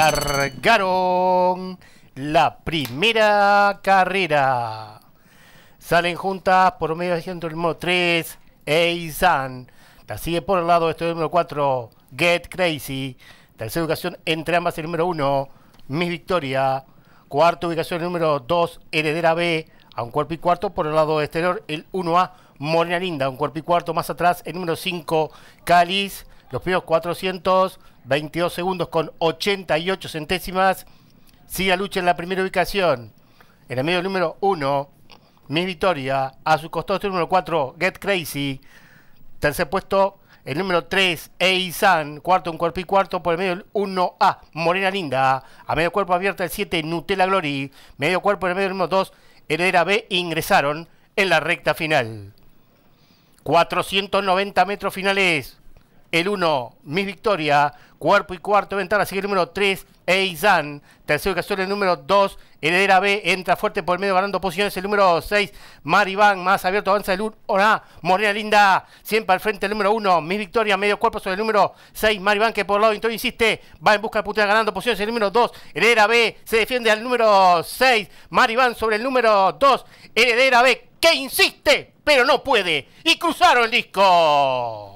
Cargaron la primera carrera. Salen juntas por medio de centro el número 3, Eizan. La sigue por el lado de este número 4, Get Crazy. Tercera ubicación entre ambas el número 1, Miss Victoria. Cuarta ubicación el número 2, Heredera B. A un cuerpo y cuarto por el lado exterior el 1A, Morena Linda. Un cuerpo y cuarto más atrás el número 5, Cáliz los primeros 422 segundos con 88 centésimas. Sigue lucha en la primera ubicación. En el medio número 1, Miss Victoria. A su costado número 4, Get Crazy. Tercer puesto, el número 3, Eizan. Cuarto, un cuerpo y cuarto. Por el medio, 1A, Morena Linda. A medio cuerpo abierta el 7, Nutella Glory. Medio cuerpo en el medio, número 2, Heredera B. Ingresaron en la recta final. 490 metros finales el 1, Miss Victoria, cuerpo y cuarto ventana, sigue el número 3, Eizan, tercero suele el número 2, Heredera B, entra fuerte por el medio ganando posiciones, el número 6, Maribán, más abierto, avanza el 1, Morena Linda, siempre al frente el número 1, Miss Victoria, medio cuerpo sobre el número 6, Maribán que por lado entonces insiste, va en busca de puntera ganando posiciones, el número 2, Heredera B, se defiende al número 6, Maribán sobre el número 2, Heredera B, que insiste, pero no puede, y cruzaron el disco.